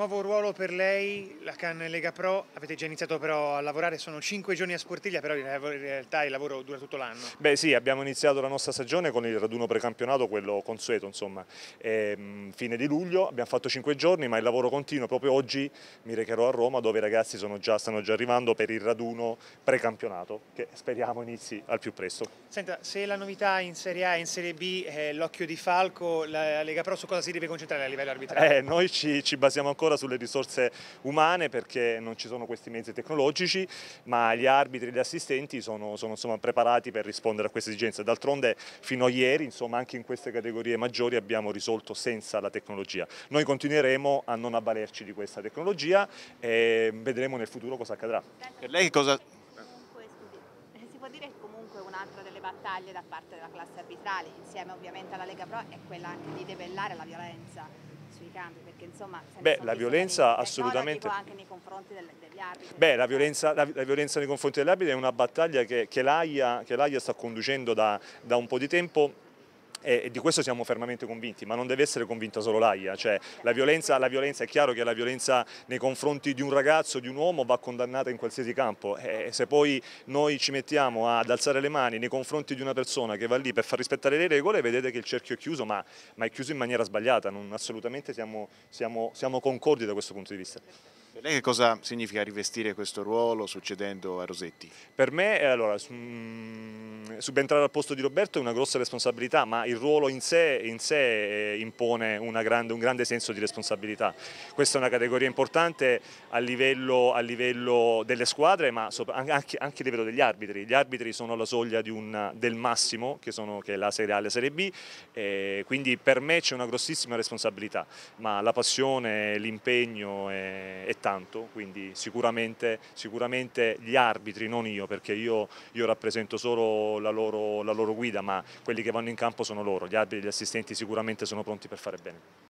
Nuovo ruolo per lei, la Can Lega Pro, avete già iniziato però a lavorare, sono cinque giorni a Sportiglia, però in realtà il lavoro dura tutto l'anno. Beh sì, abbiamo iniziato la nostra stagione con il raduno precampionato, quello consueto insomma, e, ehm, fine di luglio, abbiamo fatto cinque giorni ma il lavoro continua, proprio oggi mi recherò a Roma dove i ragazzi già, stanno già arrivando per il raduno precampionato che speriamo inizi al più presto. Senta, se la novità in Serie A e in Serie B è l'occhio di Falco, la Lega Pro su cosa si deve concentrare a livello arbitrale? Eh, noi ci, ci basiamo ancora ancora sulle risorse umane perché non ci sono questi mezzi tecnologici, ma gli arbitri e gli assistenti sono, sono insomma, preparati per rispondere a queste esigenze. D'altronde fino a ieri, insomma, anche in queste categorie maggiori abbiamo risolto senza la tecnologia. Noi continueremo a non avvalerci di questa tecnologia e vedremo nel futuro cosa accadrà. Per lei cosa... Eh, si può dire che comunque un'altra delle battaglie da parte della classe arbitrale, insieme ovviamente alla Lega Pro, è quella anche di debellare la violenza in Perché insomma... Cioè, Beh, la violenza assolutamente... No, anche nei confronti del, degli arbitri. Beh, la violenza, la, la violenza, nei confronti degli arbitri è una battaglia che, che l'AIA sta conducendo da, da un po' di tempo e di questo siamo fermamente convinti, ma non deve essere convinta solo l'AIA, cioè la violenza, la violenza, è chiaro che la violenza nei confronti di un ragazzo, di un uomo va condannata in qualsiasi campo e se poi noi ci mettiamo ad alzare le mani nei confronti di una persona che va lì per far rispettare le regole vedete che il cerchio è chiuso ma, ma è chiuso in maniera sbagliata, non, assolutamente siamo, siamo, siamo concordi da questo punto di vista. Per lei che cosa significa rivestire questo ruolo succedendo a Rosetti? Per me, eh, allora, mh, mm, subentrare al posto di Roberto è una grossa responsabilità, ma il ruolo in sé, in sé eh, impone grande, un grande senso di responsabilità. Questa è una categoria importante a livello, a livello delle squadre, ma anche, anche, a livello degli arbitri. Gli arbitri sono alla soglia un, del massimo, che, sono, che, è la Serie A e la Serie B, quindi per me c'è una grossissima responsabilità, ma la passione, l'impegno è, è, tanto, quindi sicuramente, sicuramente, gli arbitri, non io, perché io, io rappresento solo la la loro, la loro guida, ma quelli che vanno in campo sono loro, gli arbitri e gli assistenti sicuramente sono pronti per fare bene.